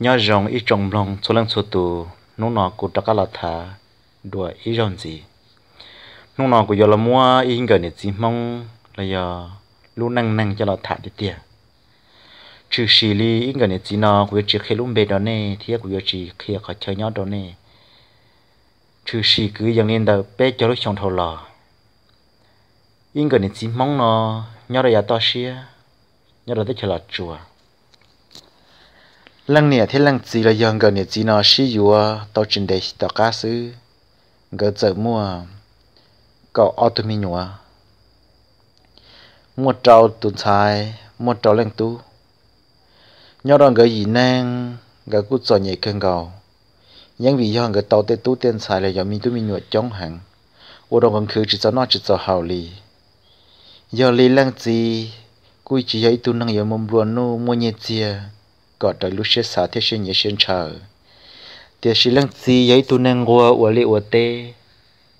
nhớ rồng ít trồng lòng số lần số tù nung nọ cụ trắc là thả đùa ít rồng gì nung nọ cụ giờ là mua ít gần để chỉ mong là giờ luôn năng năng cho là thả đi tiền trừ xì li ít gần để chỉ nọ cụ chỉ khi luôn bề đó nè thì cụ chỉ khi có chơi nhớ đó nè trừ xì cứ dần lên đầu bé cho lúc chồng thầu lò ít gần để chỉ mong nọ, nhớ là giờ to xia nhớ là tới chờ là chùa lăng nè thế lăng gì là dòng gần nè gì nó xí dùa tao trình đề tao cá sư gỡ giờ mua cậu ô tô mi nhùa mua trâu tuần xài mua trâu lăng tu nhỏ đoàn gỡ gì nang gỡ cút sò nhảy cơn gầu nhưng vì do gỡ tàu tê tu tên xài là dòng mi tu mi nhùa chống hẳn ô đồng còn khứ chỉ cho nó chỉ cho hào lì giờ lì lăng gì cúi chỉ ấy tu năng giờ mồm luôn nô mua nhẹ chia có trời lúc sẽ xả thế sẽ nhớ sẽ chờ thì chỉ lăng gì ấy tu năng ngô ở lệ ở tê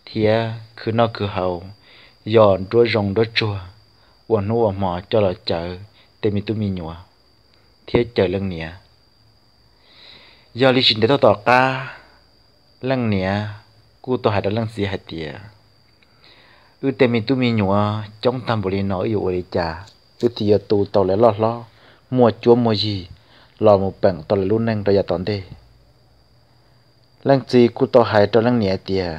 thì à, cứ nó cứ hầu dọn đua rồng đua chùa quần nó ở mò cho là chở, tê mi tu mi nhùa thế chợ lăng nè do lý trình để tao tỏ ca lăng nè cú tao hại đó lăng gì hại tiệt ư tê mi tu mi nhùa trong tam bồ đề nói ở ở chả ư thì tu tàu lẻ lo lo mua chúa mua gì lò một bằng tò luôn năng rồi tòn đi lăng gì cú tò hải tò lăng nhẹ tiề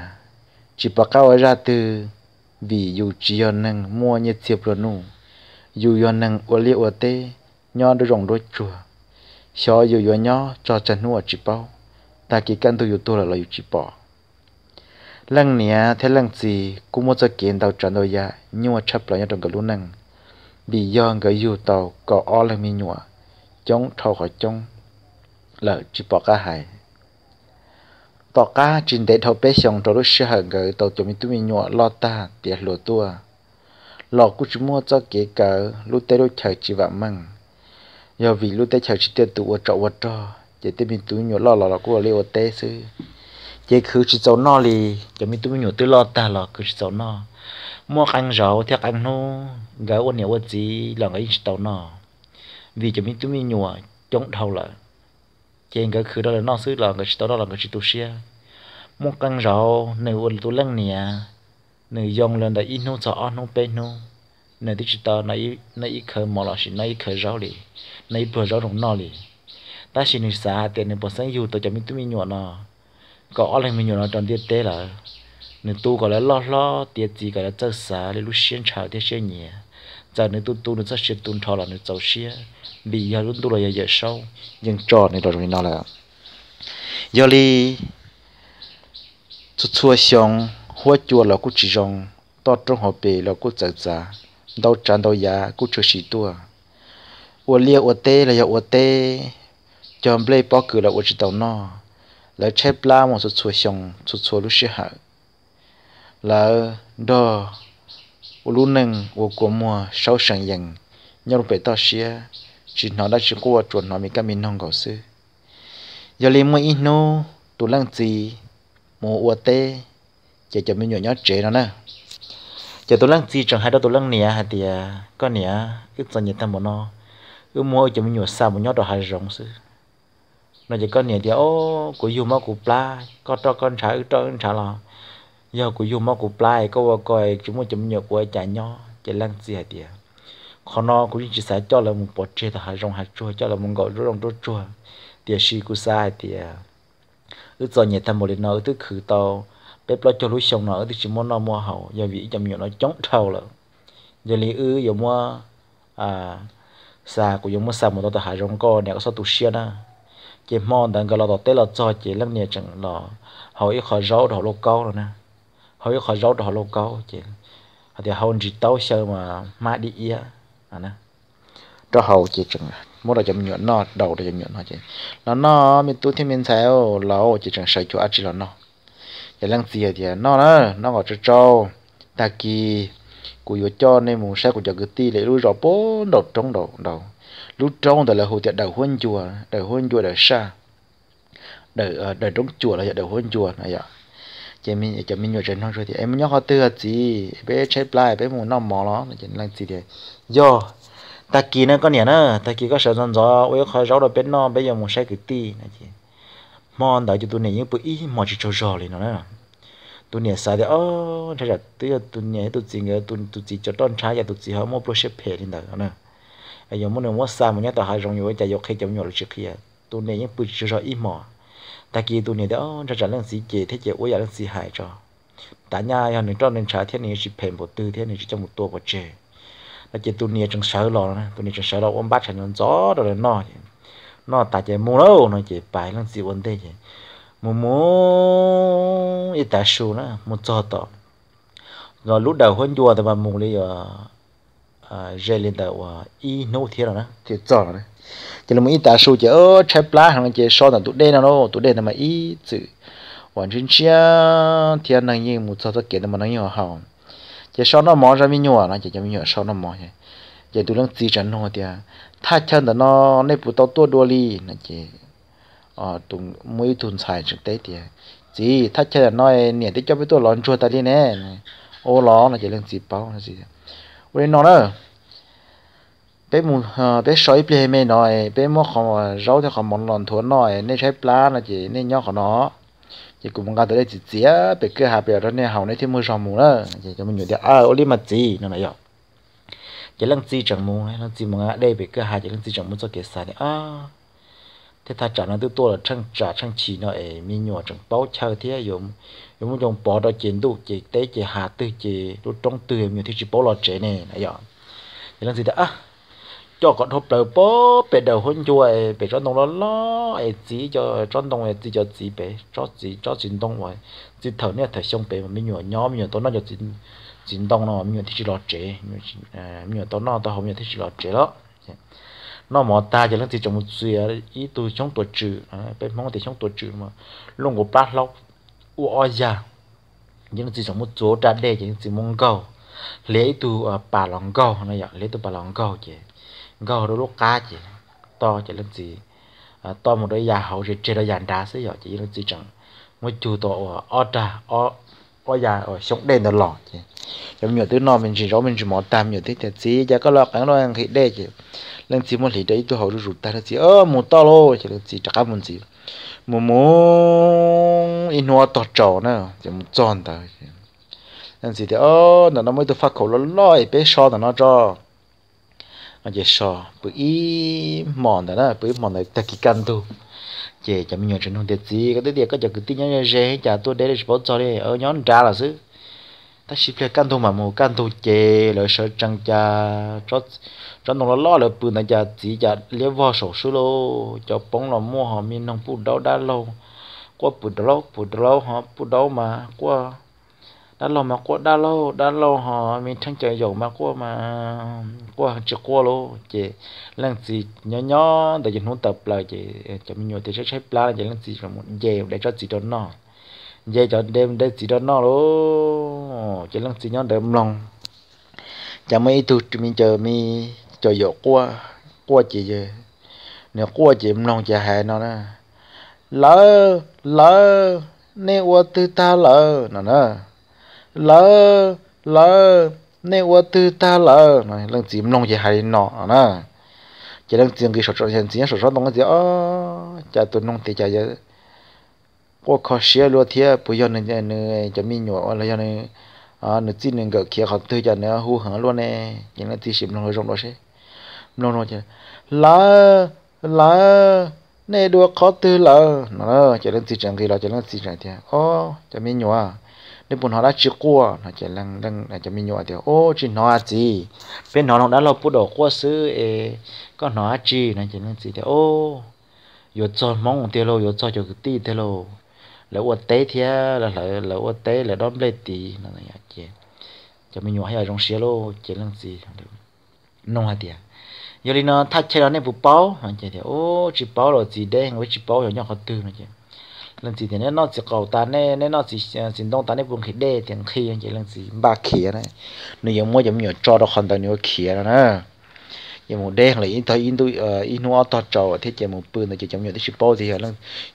chỉ bà cao ấy ra từ vì dù chỉ yon năng mua nhiệt tiệp rồi nu dù yon năng ở liệu ở tê đôi rồng đôi chùa xó dù yon cho chân nu ở bao ta kỳ căn tu dù tu là lo dù chỉ lăng nhẹ thế lăng gì cũng muốn cho kiện tàu trận đôi ya nhưng mà chấp lại trong cái luôn năng bị yon cái tàu có o là mi nhụa chống thâu khỏi chống lỡ chỉ bỏ cả hai tỏ cả trên để thâu bé xong cho lúc xưa hàng gỡ tàu chuẩn mình tụi mình nhọ lo ta tiệt lúa tua lọ cũng chỉ mua cho kể cỡ lúc tới lúc chờ chỉ vạm măng do vì lúc tới chờ chỉ tiệt tụi ở trọ ở trọ chỉ tới mình tụi nhọ lo lo lo cũng ở liều té sư chỉ cứ chỉ cháu nó đi cho mình tụi mình nhọ tới lo ta lọ cứ chỉ cháu nó mua ăn rau theo ăn nô gỡ ôn nhiều ôn gì là cái tàu nó vì cho mình chúng mình nhùa chống đầu là trên cái khứ đó là nó xứ là cái đó là cái tu xia một căn rau nơi uốn tu lăng nè nơi dòng lên đã in nó sợ nó bên nó nơi thì ta nơi nơi khởi mỏ là chỉ nơi khởi rau đi nơi bờ rau đồng nò đi ta chỉ nơi xa tiền nơi bờ sang yêu tôi cho mình tụi mình nhọ nó có lại mình nhọ nó tròn tiết tế là nơi tu có lẽ lo lo tiết gì gọi là chơi xa để lúc xuyên chào tiết xuyên nhẹ giờ nếu tu tu nó sẽ xịt tu thọ là nó giàu xia bị giờ lúc tu là giờ sâu nhưng trò này rồi nó là giờ đi chút xua xong hoa chùa là cũng chỉ rong to trong họ bể là cũng chật chật đau chân đau giá cũng chưa xịt tua ô lia ô tê là giờ ô tê cho em lấy bao cửa là ô chỉ tàu nó là chép la một chút xua xong chút xua lúc xia hở là đó u lu nâng u của mùa sáu sàng dần nhau phải tao xia chỉ nó đã chỉ qua chuột nó mới cái mình không có sư, giờ lấy ít nô tụ lăng gì mùa u tê chỉ cho mình nhỏ nhỏ trẻ nó nè giờ tụ lăng gì chẳng hay đó tụ lăng nè hay thì có nè ít nhìn nhiệt bộ nó cứ mua cho mình nhỏ xa một nhỏ đồ hay rộng sư, nói chỉ có nè thì ô của dù mà của pla có cho con trái cho con trái lòng giờ của dùng mà của plai, có qua coi chúng mình chấm nhiều của chả nhỏ chả lăng gì hết tiệt khó nó cũng chỉ sai cho là một bộ chơi thà rong hạt chua cho là một gọi rong rong chua tiệt si của sai tiệt ước giờ nhẹ thầm một lần nữa thứ khử tàu bếp lo cho lũ sông nó tức chỉ muốn nó mua hậu giờ vị chấm nhiều nó chống thầu lắm giờ lý ư giờ mua à sa của giống mua xa một tàu thà rong co này có sao tụ xia na chỉ mong đang cái là tàu tết là cho chỉ lăng nhẹ chẳng là hậu ít khó rau hậu lo câu rồi nè họ họ rốt họ lâu câu chứ họ thì hôn chỉ tao sơ mà má đi á à nè cho hầu chỉ chừng mỗi là chậm nhuận nó đầu là chậm nhuận nó chứ nó nó mình tu thêm mình sao lâu chỉ chừng sợ chỗ chỉ là nó giờ lăng gì thì à, nó nó nó gọi cho cho ta kỳ của yo cho nên muốn sai của giờ cứ ti lại lui rõ bố đầu trong đầu đầu lúc trong đó là hồi tiệt đầu huân chùa đầu huân chùa đầu xa đầu ờ, đầu trong chùa là đầu huân chùa này ạ chị mình chị mình nhớ trên nó rồi thì em nhớ họ tựa gì bé chết lại bé muốn nó mỏ nó chị làm gì đấy do ta kỳ nó có nhỉ nó ta kỳ có sợ dân gió ôi khó gió đâu biết nó bây giờ muốn sai cái ti này chị mòn đó cho tôi này những bữa ý mò chỉ cho giò lên nó nè tôi nè sai thì ô thế là tôi tôi nhớ tôi chỉ nhớ tôi tôi chỉ cho đón trái và tôi chỉ họ mua project pay lên đó nữa bây giờ muốn mua sao mà nhớ tao hai rong nhiều cái giờ khi chồng nhiều được chưa kia tôi nè những bữa chỉ cho giò ít mò ta kia tu này đó cho trả lương gì chế thế chế ôi lương gì hại cho ta nhà nhà nên cho nên trả thế này chỉ phèn một tư thế này chỉ cho một tua một chế ta chị tu này trong sợ lo này tu này trong sợ lo ôm bắt thành gió đó rồi nó nó ta chế mua đâu nó chế bài lương gì vấn đề chế mua mua ít ta số nè mua cho tao rồi lúc đầu hơn chùa thì mà mua lấy Ờ, rê lên tàu y nô thiệt rồi nè chỉ cho rồi nè chỉ là mình ta số chỉ ở trái lá hàng chỉ so tận tụ đen nó tụ đen mà y chữ hoàn chỉnh chia thì năng như một số cái mà năng nhỏ hơn, chỉ so nó mỏ ra mình nhỏ nó chỉ cho mình nhỏ so nó mỏ vậy chỉ tụ lượng chỉ chân nó thì tha chân là nó nên phụ tao tua đua li nó chỉ ờ tụng mỗi tuần xài trực tế thì chỉ tha chân là nó nè để cho biết tôi lon chua ta đi nè ô ló là chỉ lượng chỉ bao là gì với nó nữa bé mù ờ, bé sói ple mẹ nói bé mua không ờ, rau theo không món lòn thuần nói nên trái pla là chỉ nên nhau của nó chỉ cũng ngang tới đây chỉ chia bé cứ hà bé đó nên hậu nên thêm mua rau mù nữa chỉ cho mình nhiều tiền à ô li mặt gì nó này rồi chỉ lăng chi chẳng mù hay lăng chi mà đây bé cứ hà chỉ lăng chi chẳng mù cho kẻ xài à thế ta trả nó từ tôi là chăng trả chăng chỉ nó ấy mi nhỏ chẳng bao chờ thế dùng nếu muốn dùng bỏ đó chỉ đủ chỉ tế chỉ hạ tư chỉ đủ trong tư em nhiều thì chỉ bỏ lo chế này này giờ thì là gì đó à, cho con hộp đầu bó bể đầu hôn chuối bể cho đông lo lo ai chỉ cho cho đông ai chỉ cho chỉ bể cho chỉ cho chỉ đông vậy chỉ thở nè thở xong bể mà mình nhỏ nhỏ mình nhỏ tối nó cho chỉ chỉ đông nó mình nhỏ thì chỉ lo chế mình nhỏ à, tối nó tao không nhỏ thì chỉ lọt chế đó nó mò ta cho nên gì trong một chuyện ý tôi trong tuổi trừ à, bên mong thì trong tuổi trừ mà luôn của bát lâu uoya những gì trong một chỗ trả đề những gì mong cầu lấy à, tu bà lòng cầu nó vậy lấy tu bà lòng cầu chị cầu đó lúc cá chị to chị lên gì à, to một đôi già hậu chị chơi đôi già đá sẽ vậy chỉ lên gì chẳng một chú to ở trà ở ở già à, sống đen đó lọ chị giống như thứ nào mình chỉ rõ mình chỉ mò tam như thế thì chỉ giờ có lọ cái loại ăn thịt đê chị lên chị muốn thịt đấy tu hậu rụt ta thì chị ơ một to luôn chị lên chị chắc ăn muốn gì mù mù in hoa tọt trầu nè chỉ mù tròn ta nên gì thì ô nó nó mới được phát khẩu lói lói bé so là nó cho Anh chỉ so bự ý mòn đó nè bữa mòn này ta kỳ căn tu chỉ chả mình nhớ chuyện không tiệt gì cái tiệt có chả cứ tin nhớ dễ chả tôi để được bảo cho đi ở nhóm trà là xứ ta chỉ phải căn thu mà mua căn thu chè rồi sợ chẳng cha cho cho nó lo là bự này cha chỉ cha lấy vào sổ số lô cho bóng là mua họ mình nông phụ đó đã lâu qua phụ đó phụ đó họ phụ đó mà qua đã lâu mà qua đã lâu đã lâu họ mình thăng trời dầu mà qua mà qua chỉ qua lô chè lần gì nhỏ nhỏ để dùng tập lại chè cho mình nhiều thì sẽ sẽ plan để lần gì là một dèo để cho chỉ đó nó dây cho đêm đây chỉ đó nó đó chỉ lăng chỉ nhon đêm lòng chả mấy tụt mình chờ mi chờ dỗ qua qua chỉ về nếu qua chỉ lòng chả hè nó nè, lỡ lỡ nếu qua từ ta lỡ nó nè, lỡ lỡ nếu qua từ ta lỡ này lăng chỉ lòng chả hè nó nè, chỉ lăng chỉ cái sốt sốt chỉ sốt sốt đông cái gì ó chả tụi nông thì chờ vậy พวกเขาเชียรัวเทียปุยอนเนี่ยเนยจะมีหนวดอะไรย่นเนี้อ่าหนึ่งจีนหนึ่งก็เขียเขาเือจะเนี่ยหูหางล้วดเนี่ยยังนั่นที่สิบนองเราชมเราใช่นลองเราจะละละในดวงเขาเือละเน่ะจะเล่นสีจังกีเราจะเล่นสีจังเทียโอ้จะมีหนวดนีปุ่นหัวละ้ชิกัวนะจะลังลืงอนจจะมีหนวดเดียวโอ้จีโหนวดจีเป็นหนวดของนั้นเราพูดออกวัวซื้อเอ ก็หนวดจีนะจะเล่นสีเดียวโอ้有做ตีเ有ีย地ร喽。là ô tế thì là là là ô tế là đón lấy tí là này kia cho mình nhỏ hay trong xe lô chỉ làm gì nông hạt tiền giờ đi nó thắt chế đó nên vụ bao mà chơi thì ô chỉ bao là gì đây với chỉ bao là nhau khó tư mà chơi lần gì thì nên nó chỉ cầu ta nên nên nó chỉ chỉ à, đông ta nên buông khí đê tiền khí anh chị lần gì ba khí này nếu giờ mua giống nhiều cho được còn tao như khí đó nè giờ một đen là in thôi in tôi ờ, in hoa to trầu thế giờ một bự là giờ trong nhiều đấy bao thì là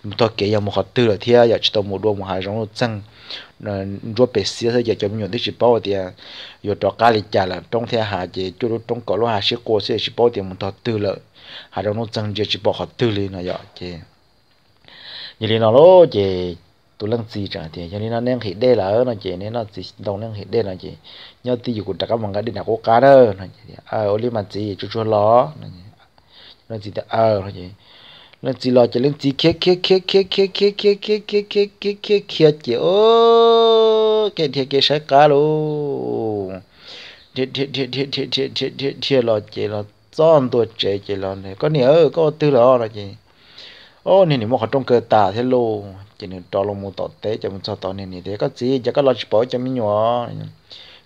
một to kể giờ một hạt tư là thế giờ chỉ tôi một đôi một hai giống rong chân ờ, rồi bể xía thế giờ trong nhiều đấy bao thì ờ, giờ đó cá lịch trả là trong thế hạ giờ chỗ đó trong cỏ lo hạ sẽ cố sẽ bao thì một to tư là hạ rong chân giờ chỉ hạt tư lên là giờ chứ như thế nào đó chứ tôi lăng gì trả thì cho nên nó nên hiện đây là nó chỉ nên nó chỉ đồng nên hiện đây là chỉ nhớ thì dục trả các bằng cái đi nào cố cá đó nó chỉ à ô li mà chỉ chú chú lo nó chỉ nó chỉ à nó chỉ nó chỉ lo chỉ lên chỉ kia kia kia kia kia kia kia kia kia kia kia kia kia chỉ ô cái thiệt cái sai cá luôn thiệt thiệt thiệt thiệt thiệt thiệt thiệt thiệt thiệt lo chỉ lo chọn tuổi trẻ chỉ lo này có nhiều có tư lo rồi chỉ ô này này mua họ trong cơ tà thế luôn chỉ nên trò lông mù tỏ tế cho mình sao tọt này thế có gì giờ có lo chỉ bỏ cho mình nhỏ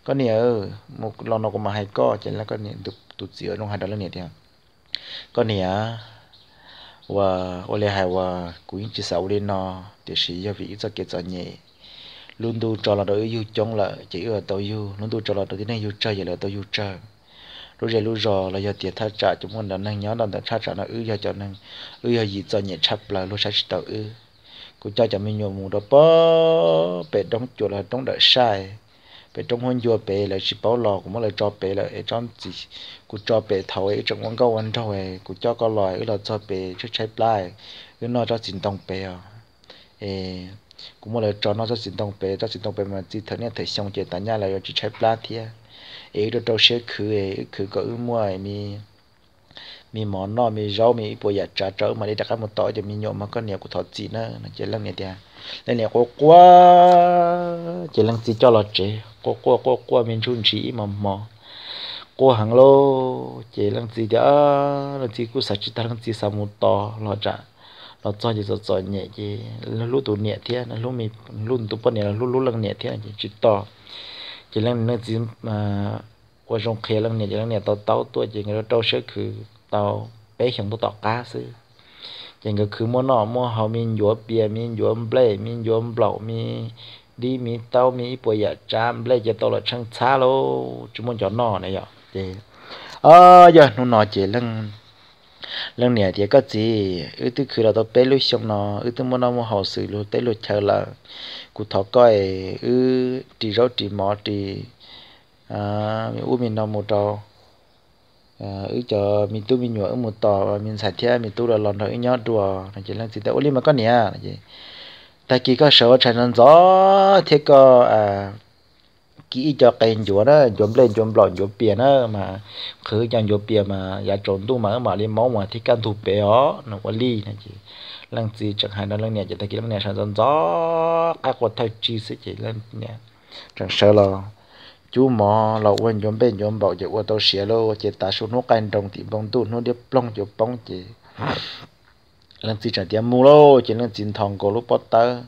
có nhiều một lo nó cũng mà hay có chỉ là có nhiều tụt tụt giữa nông hai đó là nhiều thế có nhiều và ô lê hai và cũng chỉ sáu lên nó để sĩ cho vị cho kết cho nhẹ luôn tu cho là đôi yêu chống là chỉ ở tôi yêu luôn tu cho là đôi này yêu chơi vậy là tôi yêu chơi lúc giờ lúc giờ là giờ tiền thắt trả chúng mình là năng nhớ là thắt trả là ư giờ cho năng ư giờ gì cho nhẹ chấp là lúc sáng tạo ư cô cha cho mình nhiều mù đó bó bé trong chuột là trong đợi sai bé trong hôn chùa bé là chỉ bảo lò cũng mới là cho bé là ở trong chỉ cô cho bé thầu ấy trong quán câu ăn thầu ấy cô cho con lòi ấy là cho bé cho trái lại cứ nói cho chính tông bé à ê cũng mới là cho nó cho chính tông bé cho chính tông bé mà chỉ thấy nha thấy xong chuyện tại nhà là chỉ trái lại thì ấy đó đâu sẽ khử ấy khử có ưu mua ấy mi mi mỏ nó mi rau mi bây giờ trả trở mà đi đặt một tối thì mi nhộm mà có nhiều của thọ gì nữa nó chỉ lăng này thì nên là có quá chỉ lăng gì cho là chế có quá có quá mình chun chỉ mà mò cô hàng lô chỉ lăng gì đó lăng gì cũng sạch chỉ ta lăng gì sao một to lo trả lo cho chỉ cho nhẹ chỉ lúc tụ nhẹ thế là lúc mi lúc tụ bận nhẹ là lúc lúc lăng nhẹ thế chỉ chỉ to chỉ lăng lăng gì mà qua trong kia lăng nhẹ chỉ lăng nhẹ tao tao tôi chỉ người đó tao sẽ cứ tàu bé chấm tôi tọt cá sư chẳng cái cứ mua nọ mua hào mình dúa bia mình dúa ble mình dúa blau mi, đi mi tàu mi ít bây giờ ble giờ tàu là chăng xa lô chúng muốn cho nọ này giờ thì ờ giờ nó nói chuyện lưng lưng nè thì có gì ư tư cứ là tao bé lúc xong nó ư tư muốn nó mua hào sự lúc tới lúc chờ là cụ thọ coi ư trì rau trì mỏ trì à mình u mình nó mua trâu ở ờ, cho mình tu mình nhớ một tò mình sạch thế mình tu là lòn rồi nhớ đùa là chỉ là gì ta ôi mà có con nhỉ ta kỳ có sợ chạy nên gió thế có à kỹ cho cái chỗ đó chỗ lên chỗ lòn chỗ biển đó mà cứ chẳng chỗ biển mà giá trốn tu mà mà lên máu mà thích can thủ bé đó nó có ly này chị lăng gì chẳng hạn đó lăng này chỉ ta kỳ lăng này sợ nên gió ai quạt thay chi sẽ chỉ lần nè chẳng sợ lo จูหมอเราเว้นยมเป็นยมบอกจะว่าตัวเสียโลเจตาชุนุกันตรงที่บังตุนเดียบปล้องจะป้องเจลังสิจัดยามูโลเจลังจินทองโกลุปตเตอร์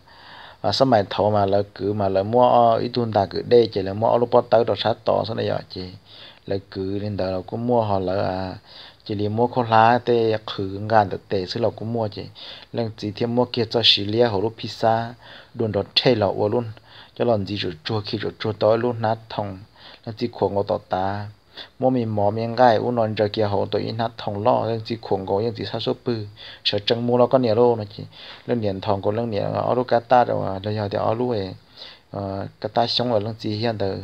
สมัยทอมาเราเกือมาเราวม้่วอิทุนตาเกืเดเจแล้วม้่วลุปตเตอร์ชัดต่อสนยอเจเราเกือนี่เดาเราก็ม้่วหอเล้วอ่ะจีมัวคนลาแต่ขึองานแต่เตะซึ่งเราก็มัวเจแล้วจีเทียมมัวเกียจะสีเลียหัวรูปพิซซ่าโดวนดอดเทเราวัวรุ่น cho lần gì rồi chua khi rồi chua tối luôn nát thòng nó chỉ khuôn ngô tỏ ta mua mình mò miếng gai u nón giờ kia hồ tôi nát thòng lo nên chỉ khuôn ngô nhưng chỉ sao số bự sợ chân mua nó có nhiều lô nó chỉ lần niệm thòng còn lần niệm ở đâu cá ta đâu à rồi giờ thì ở luôn ấy cá ta sống ở lần gì hiện giờ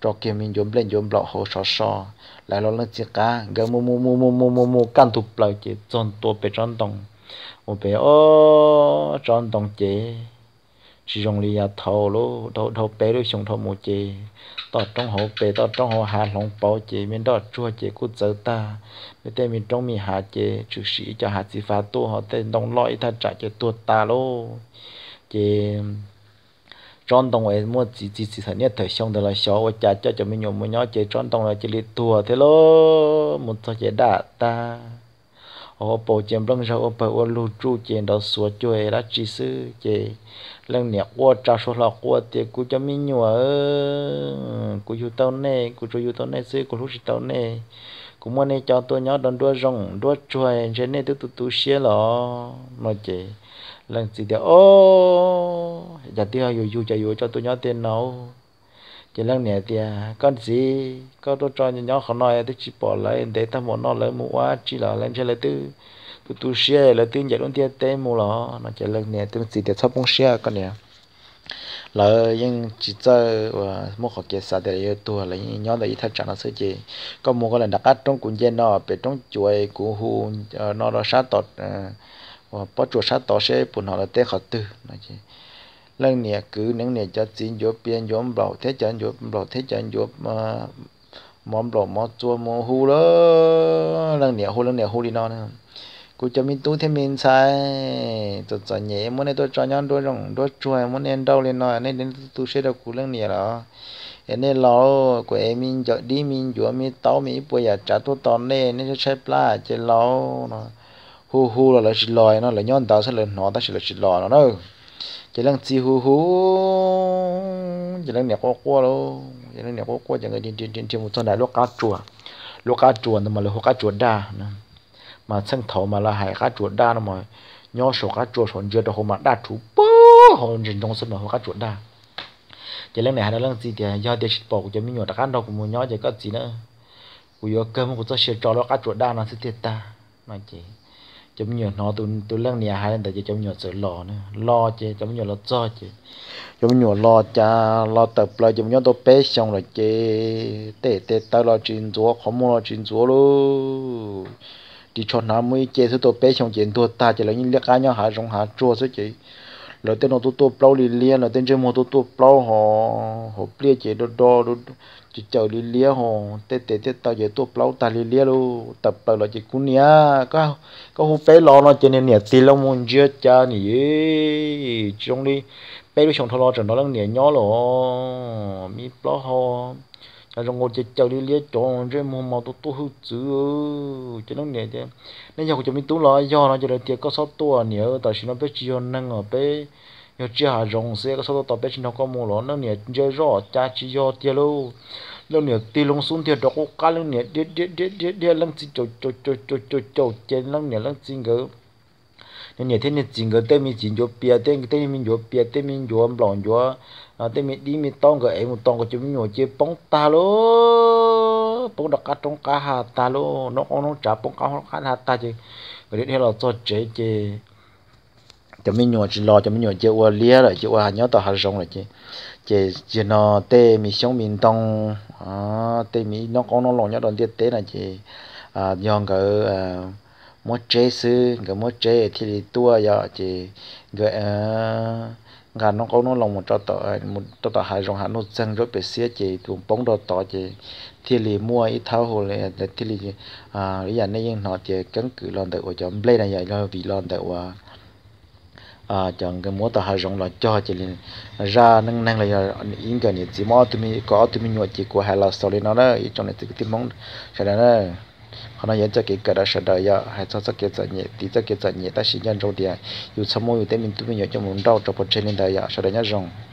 cho kia mình dùng lên dùng lọ hồ sò sò lại lo lần chỉ cá gà mu mu mu mu mu mu mu can thục lại chỉ tròn tua bề tròn đồng một bé ô tròn đồng chỉ rồng lì à thầu lô thầu thầu bé rồi xuống thầu một chị tọt trong hồ bé tọt trong hồ hà lòng bao chị mình đọt chua chị cút giờ ta bên tên mình trong mình hà chị chú sĩ cho hà sĩ phá tu họ tên đông lõi ta trả chị tuột ta lô chị tròn đồng ấy mua chỉ chỉ chỉ thành nhất thời xong được là xóa và trả cho cho mình nhiều mua nhỏ chị tròn đồng là chỉ lì thua thế lô một số chị đã ta ô bộ chém bông rau ô bộ ô lu tru chém đầu sủa chuối đã chỉ sư chè lần nè ô trà số lọ ô tiệt cú cho mi nhua cú yêu tao nè cú cho yêu tao nè sư cú lúc tao nè cú mua nè cho tôi nhớ đón đua rong đua chuối trên nè tu tu tu xia lọ nó chè lần gì ô giờ oh! tiêu yêu yêu cho yêu cho tôi nhớ tiền nào chỉ lần này thì con gì có tôi cho nhỏ khó nói tôi chỉ bỏ lại để ta muốn nó lấy mua quá chỉ là làm cho lấy tư tôi tôi share lấy tư giải luôn tiền tên mua lọ nó chỉ lần này tôi chỉ để thắp bông share con nè là nhưng chỉ cho mua học kia sao để yêu tôi là những nhóm đấy thay chẳng nó sẽ gì có mua cái là đặc trong cuốn gen nó về trong chuối của hu nó là sát tọt và bắt chuột sát tọt sẽ bùn họ là tê khó tư nói chứ lần nè cứ những nè cho xin yếu biến yếu bảo thế chân yếu bảo thế chân yếu mà mom bảo mò chua mò hu đó lần nè hu lần nè hu đi nó nè cô cho mình tu thêm mình sai tôi cho nhẹ muốn nên tôi cho nhau đôi rồng đôi chuôi muốn nên đau lên nói nên nên tu sẽ đâu cú lần nè đó nên lo của em mình chợ đi mình chúa mình tao mình bây giờ trả tôi tòn nè nên sẽ là chơi lo hù hù là là xịt lòi nó là nhon tao sẽ lên nó ta sẽ là xịt lòi nó đâu chỉ lăng chi hú hú, chỉ lăng nẹp qua qua luôn chỉ lăng nẹp qua qua chỉ người điên điên điên điên một thằng đại lúc cá chuột lúc cá chuột mà lúc cá chuột đa mà chân thầu mà là hải cá chuột đa nó mà nhỏ số cá chuột còn chưa được mà đa chú bơ hồn trên trong sân mà cá chuột đa chỉ lăng này hay là lăng gì thì do địa chỉ bộ cho mình nhỏ đặc ăn đâu cũng muốn nhỏ chỉ có gì nữa của yo cơm của tôi sẽ cho nó cá chuột đa nó sẽ thiệt ta nói chị chấm nhiều nó tu tu lăng nhà hai lần tại chấm nhiều sự lò, nữa lo chứ chấm nhiều lo cho chứ chấm nhiều lò cha lò tập lo chấm nhiều tôi bé xong rồi chứ tê tê tao lo chuyện chúa không mua lo chuyện chúa luôn đi cho nó mới chơi số tôi bé xong chuyện tôi ta chỉ là những liếc ai nhau hạ rong hạ chua số chị rồi tên nó tôi tôi bao liền liền rồi tên chơi mua tôi tôi bao họ họ bia chơi đo đo đo chỉ chờ đi lia hồ tê tê tê tao giờ tôi ta đi lia luôn tập tao là chỉ cún nia có có hú bé lo nó cho nên nia tì lo muốn chưa cha trong đi bé đứa chồng lo chồng nó đang nia nhỏ lo mi plau ho trong ngồi chỉ chờ đi lia chồng rồi mà mà tôi tôi hư chữ cho nó nia chứ nên giờ của chúng mình tú lo do nó cho nên tiệc có sáu tua nia tao xin nó bé chỉ cho năng ở bé nhớ chia hà rồng xe cái số tập bé chỉ nó có mua lón nó nhớ chơi rõ cha chỉ do tiền lâu lâu nhớ tiền lông xuống tiền đó có cá lâu nhớ đi đi đi đi đi lăng chỉ chỗ chỗ chỗ chỗ chỗ chỗ trên lăng nhớ lăng chỉ ngỡ nên nhớ thiên nên chỉ ngỡ tên mình chỉ chỗ bia tên tên mình chỗ bia tên mình chỗ âm lòng chỗ à tên mình đi mình tông cái em một tông cái chúng mình chơi bóng ta luôn bóng đặc cá trong cá hà ta luôn nó con nó chả bóng cá nó cá hà ta chứ cái đấy là cho chế chế cho mình nhồi chỉ lo cho mình nhồi chỉ qua ờ, lia rồi chỉ qua ờ, nhớ tao hạt rong rồi chứ chỉ chỉ nó tê mi sống mình tông à tê mi nó có nó lo nhớ đòn tiết tế là chỉ à nhon cái à một chế sư cái một chế thì đi tua giờ chỉ cái à gà nó có nó lòng một trò tọ một trò tọ hạt rong hạt nó chân rồi bị xía chị tụm bóng đồ tọ chị thì lì mua ít tháo hồ lệ thì lì à bây giờ này nó chị cắn cử lon tại ở chỗ play này giờ là vì lon tại ở à chẳng cái mua ta hay rong là cho chỉ lên ra nâng nâng là yên cái này chỉ mua tụi mình có tụi mình nhọ chỉ của hai là sau lên nó đó ý trong này thì cái mong sẽ là nó họ nói cho cái cái đó sẽ đợi ya hay cho cho cái cái nhẹ tí cho cái cái nhẹ ta chỉ nhận rồi thì à. dù sớm mua dù tới mình tụi mình nhọ cho mình đau cho phần trên lên đây ya sẽ đợi nhá rong